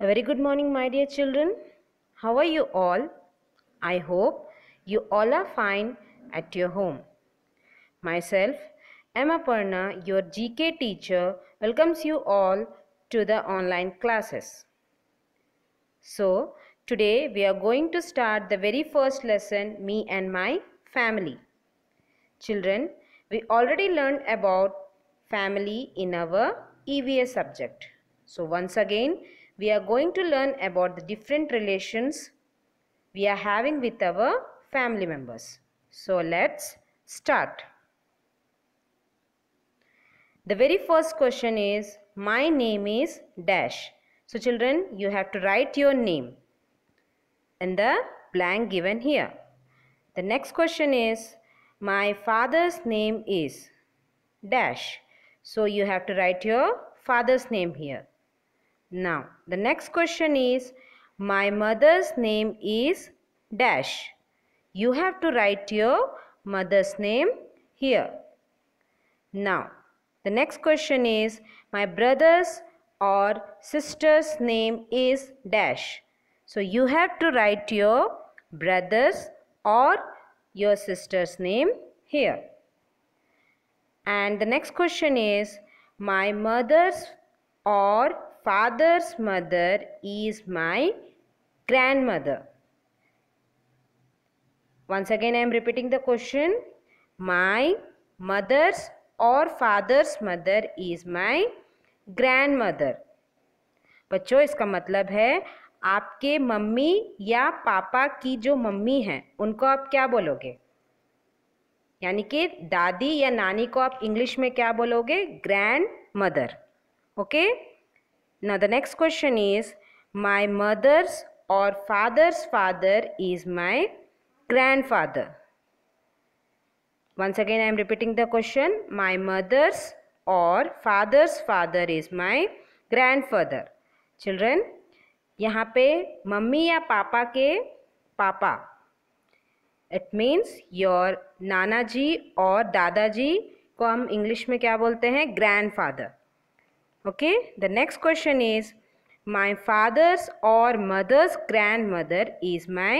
A very good morning, my dear children. How are you all? I hope you all are fine at your home. Myself, Emma Parna, your GK teacher, welcomes you all to the online classes. So, today we are going to start the very first lesson, Me and My Family. Children, we already learned about family in our EVA subject. So, once again, we are going to learn about the different relations we are having with our family members. So let's start. The very first question is my name is dash. So children you have to write your name in the blank given here. The next question is my father's name is dash. So you have to write your father's name here. Now, the next question is My mother's name is dash. You have to write your mother's name here. Now, the next question is My brother's or sister's name is dash. So, you have to write your brother's or your sister's name here. And the next question is My mother's or father's mother is my grandmother. Once again I am repeating the question. My mother's or father's mother is my grandmother mother बच्चों इसका मतलब है आपके mummy या पापा की जो mummy है उनको आप क्या बोलोगे यानी कि दादी या नानी को आप इंग्लिश में क्या बोलोगे grandmother okay Now the next question is my mother's or father's father is my grandfather. Once again I am repeating the question my mother's or father's father is my grandfather. Children यहाँ पे mummy या पापा के पापा it means your नाना जी और दादाजी को हम इंग्लिश में क्या बोलते हैं grandfather okay the next question is my father's or mother's grandmother is my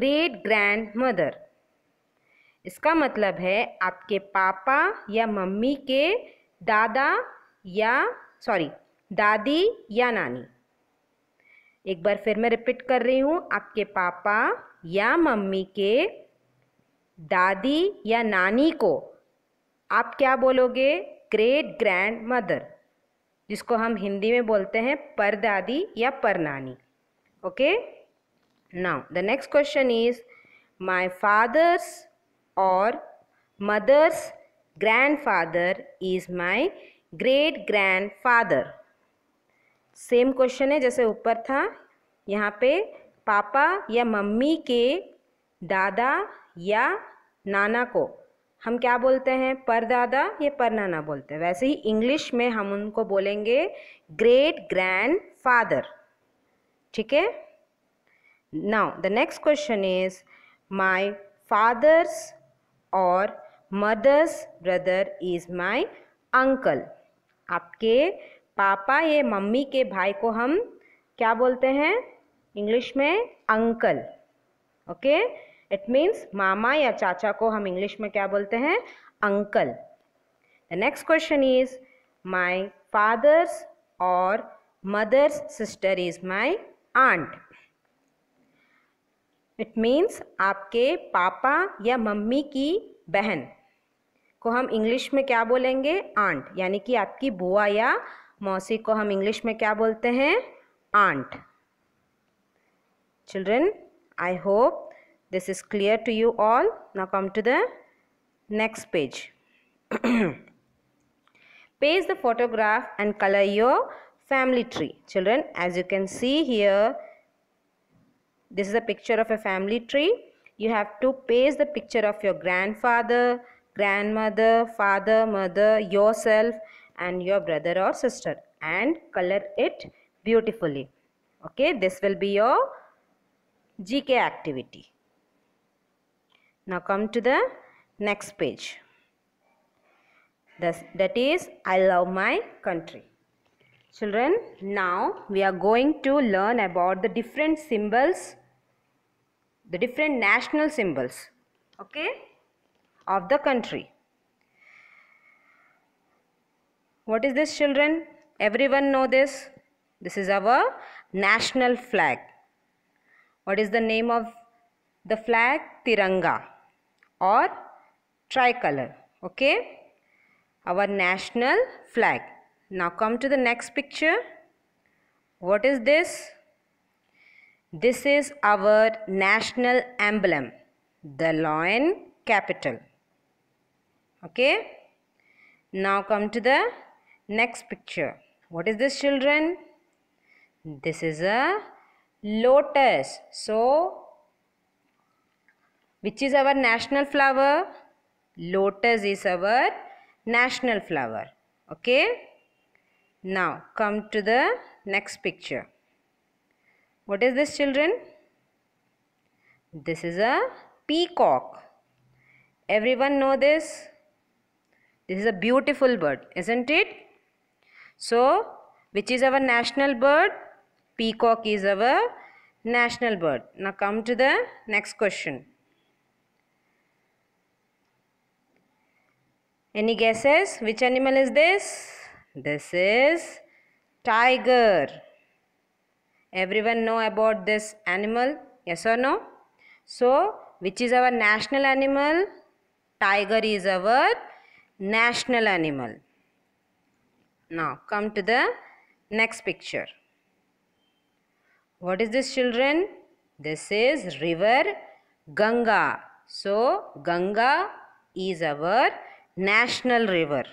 great grandmother इसका मतलब है आपके पापा या मम्मी के दादा या सॉरी दादी या नानी एक बार फिर मैं रिपीट कर रही हूँ आपके पापा या मम्मी के दादी या नानी को आप क्या बोलोगे ग्रेट ग्रैंड मदर जिसको हम हिंदी में बोलते हैं परदादी या परनानी okay now the next question is my father's और mother's grandfather is my great grandfather same question है जैसे ऊपर था यहाँ पे पापा या मम्मी के दादा या नाना को हम क्या बोलते हैं परदादा या परनाना बोलते हैं वैसे ही इंग्लिश में हम उनको बोलेंगे ग्रेट ग्रैंड फादर ठीक है now the next question is my father's और mother's brother is my uncle आपके पापा या मम्मी के भाई को हम क्या बोलते हैं इंग्लिश में uncle okay okay? It means मामा या चाचा को हम इंग्लिश में क्या बोलते हैं uncle the next question is my father's और mother's sister is my aunt it means आपके पापा या मम्मी की बहन को हम इंग्लिश में क्या बोलेंगे आंट यानी कि आपकी बुआ या मौसी को हम इंग्लिश में क्या बोलते हैं aunt children I hope This is clear to you all. Now come to the next page. Paste the photograph and color your family tree. Children, as you can see here, this is a picture of a family tree. You have to paste the picture of your grandfather, grandmother, father, mother, yourself and your brother or sister and color it beautifully. Okay, this will be your GK activity. Now come to the next page. That's, that is, I love my country. Children, now we are going to learn about the different symbols, the different national symbols, okay, of the country. What is this children? Everyone know this? This is our national flag. What is the name of the flag? Tiranga or tricolor okay our national flag now come to the next picture what is this this is our national emblem the lion capital okay now come to the next picture what is this children this is a lotus so which is our national flower? Lotus is our national flower. Okay. Now come to the next picture. What is this children? This is a peacock. Everyone know this? This is a beautiful bird, isn't it? So, which is our national bird? Peacock is our national bird. Now come to the next question. Any guesses? Which animal is this? This is tiger. Everyone know about this animal? Yes or no? So, which is our national animal? Tiger is our national animal. Now, come to the next picture. What is this children? This is river Ganga. So, Ganga is our national river.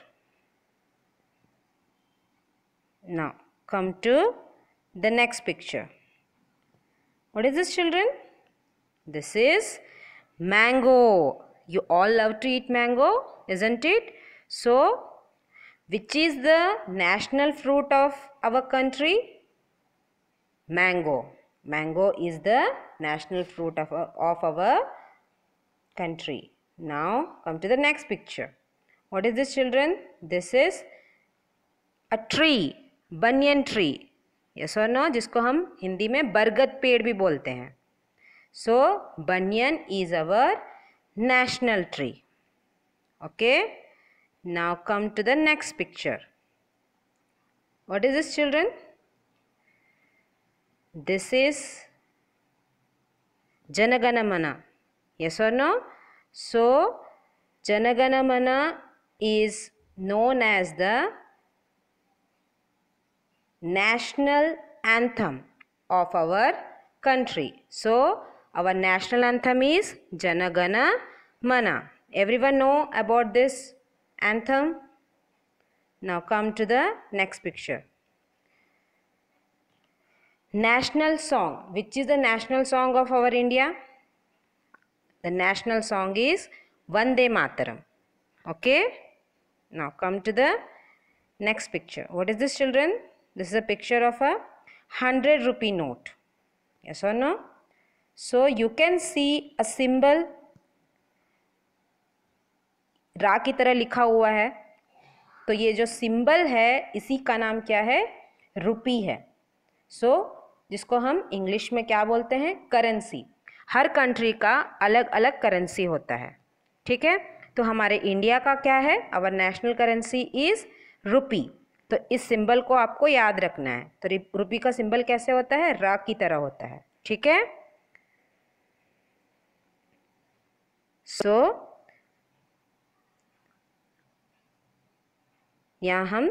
Now come to the next picture. What is this children? This is mango. You all love to eat mango isn't it? So which is the national fruit of our country? Mango. Mango is the national fruit of, of our country. Now come to the next picture. What is this children? This is a tree, banyan tree. yes or no jisko hum hindi mein बरगद ped bhi bolte hain so banyan is our national tree okay now come to the next picture what is this children this is janaganamana yes or no so janaganamana is known as the national anthem of our country. So, our national anthem is Janagana Mana. Everyone know about this anthem? Now come to the next picture. National song. Which is the national song of our India? The national song is Vande Mataram. Okay. Now come to the next picture. What is this children? This is a picture of a 100 rupee note. Yes or no? So you can see a symbol ra ki tarah likha hua hai to ye jo symbol hai isi ka naam kya hai rupee hai so, जिसको हम English में क्या बोलते हैं currency हर country का अलग अलग currency होता है ठीक है तो हमारे इंडिया का क्या है our national currency is rupee तो इस सिंबल को आपको याद रखना है तो रुपी का सिंबल कैसे होता है रा की तरह होता है ठीक है सो so, यहाँ हम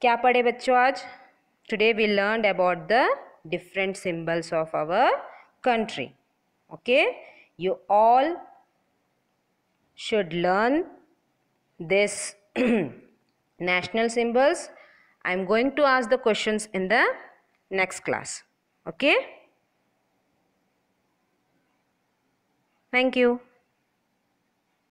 क्या पढ़े बच्चों आज today we learn about the different symbols of our country okay you all should learn this national symbols. I am going to ask the questions in the next class. Okay? Thank you.